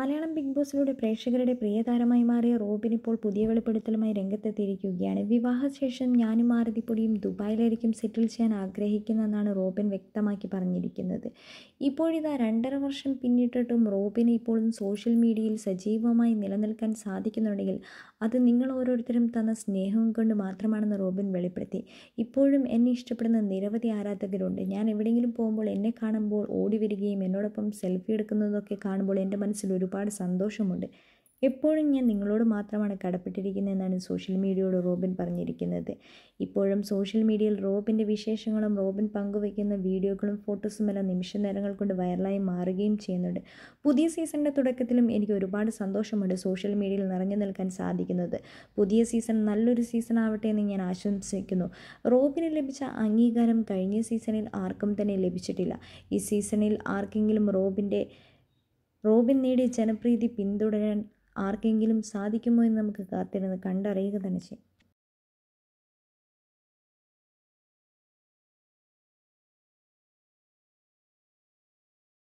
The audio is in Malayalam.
മലയാളം ബിഗ് ബോസിലൂടെ പ്രേക്ഷകരുടെ പ്രിയതാരമായി മാറിയ റോബിൻ ഇപ്പോൾ പുതിയ വെളിപ്പെടുത്തലുമായി രംഗത്തെത്തിയിരിക്കുകയാണ് വിവാഹശേഷം ഞാനും മാറുതിപ്പൊടിയും ദുബായിലായിരിക്കും സെറ്റിൽ ചെയ്യാൻ ആഗ്രഹിക്കുന്നതെന്നാണ് റോബിൻ വ്യക്തമാക്കി പറഞ്ഞിരിക്കുന്നത് ഇപ്പോഴിതാ രണ്ടര വർഷം പിന്നിട്ടിട്ടും റോബിന് ഇപ്പോഴും സോഷ്യൽ മീഡിയയിൽ സജീവമായി നിലനിൽക്കാൻ സാധിക്കുന്നുണ്ടെങ്കിൽ അത് നിങ്ങൾ ഓരോരുത്തരും തന്ന സ്നേഹം കൊണ്ട് മാത്രമാണെന്ന് റോബിൻ വെളിപ്പെടുത്തി ഇപ്പോഴും എന്നെ ഇഷ്ടപ്പെടുന്ന നിരവധി ആരാധകരുണ്ട് ഞാൻ എവിടെയെങ്കിലും പോകുമ്പോൾ എന്നെ കാണുമ്പോൾ ഓടി വരികയും എന്നോടൊപ്പം സെൽഫി എടുക്കുന്നതൊക്കെ കാണുമ്പോൾ എൻ്റെ മനസ്സിലൊരു ഒരുപാട് സന്തോഷമുണ്ട് എപ്പോഴും ഞാൻ നിങ്ങളോട് മാത്രമാണ് കടപ്പെട്ടിരിക്കുന്നതെന്നാണ് സോഷ്യൽ മീഡിയയോട് റോബിൻ പറഞ്ഞിരിക്കുന്നത് ഇപ്പോഴും സോഷ്യൽ മീഡിയയിൽ റോബിൻ്റെ വിശേഷങ്ങളും റോബിൻ പങ്കുവയ്ക്കുന്ന വീഡിയോകളും ഫോട്ടോസും എല്ലാം നിമിഷ നേരങ്ങൾ കൊണ്ട് വൈറലായി മാറുകയും ചെയ്യുന്നുണ്ട് പുതിയ സീസണിൻ്റെ തുടക്കത്തിലും എനിക്ക് ഒരുപാട് സന്തോഷമുണ്ട് സോഷ്യൽ മീഡിയയിൽ നിറഞ്ഞു നിൽക്കാൻ സാധിക്കുന്നത് പുതിയ സീസൺ നല്ലൊരു സീസൺ ആവട്ടെ എന്ന് ഞാൻ ആശംസിക്കുന്നു റോബിന് ലഭിച്ച അംഗീകാരം കഴിഞ്ഞ സീസണിൽ ആർക്കും തന്നെ ലഭിച്ചിട്ടില്ല ഈ സീസണിൽ ആർക്കെങ്കിലും റോബിൻ്റെ റോബിൻ നേടിയ ജനപ്രീതി പിന്തുടരാൻ ആർക്കെങ്കിലും സാധിക്കുമോ എന്ന് നമുക്ക് കാത്തിരുന്ന് കണ്ടറിയുക തന്നെ ചെയ്യാം